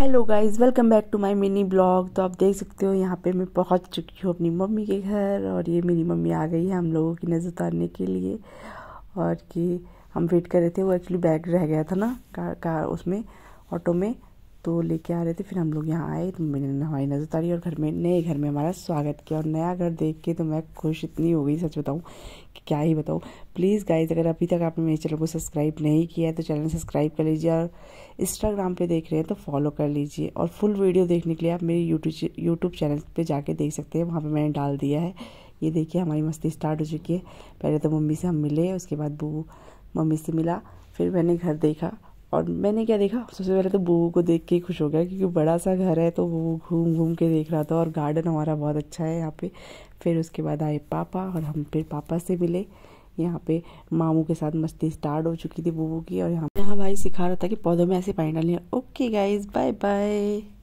hello guys welcome back to my mini blog तो आप देख सकते हो यहाँ पे मैं पहुँच चुकी हूँ अपनी मम्मी के घर और ये मेरी मम्मी आ गई है हम लोगों की नज़र उतारने के लिए और कि हम वेट कर रहे थे वो एक्चुअली बैग रह गया था ना कार कार उसमें ऑटो में तो लेके आ रहे थे फिर हम लोग यहाँ आए तो मम्मी ने हमारी नज़र उतारी और घर में नए घर में हमारा स्वागत किया और नया घर देख के तो मैं खुश इतनी हो गई सच बताऊँ कि क्या ही बताऊँ प्लीज़ गाइज अगर अभी तक आपने मेरे चैनल को सब्सक्राइब नहीं किया है तो चैनल सब्सक्राइब कर लीजिए और इंस्टाग्राम पर देख रहे हैं तो फॉलो कर लीजिए और फुल वीडियो देखने के लिए आप मेरे यूट्यूब यूट्यूब चैनल पर जाके देख सकते हैं वहाँ पर मैंने डाल दिया है ये देखिए हमारी मस्ती स्टार्ट हो चुकी है पहले तो मम्मी से हम मिले उसके बाद वो मम्मी से मिला फिर मैंने घर देखा और मैंने क्या देखा सबसे पहले तो बूबू को देख के खुश हो गया क्योंकि बड़ा सा घर है तो वो घूम घूम के देख रहा था और गार्डन हमारा बहुत अच्छा है यहाँ पे फिर उसके बाद आए पापा और हम फिर पापा से मिले यहाँ पे मामू के साथ मस्ती स्टार्ट हो चुकी थी बूबू की और यहाँ यहाँ भाई सिखा रहा था कि पौधों में ऐसे पानी डालने ओके गाइज बाय बाय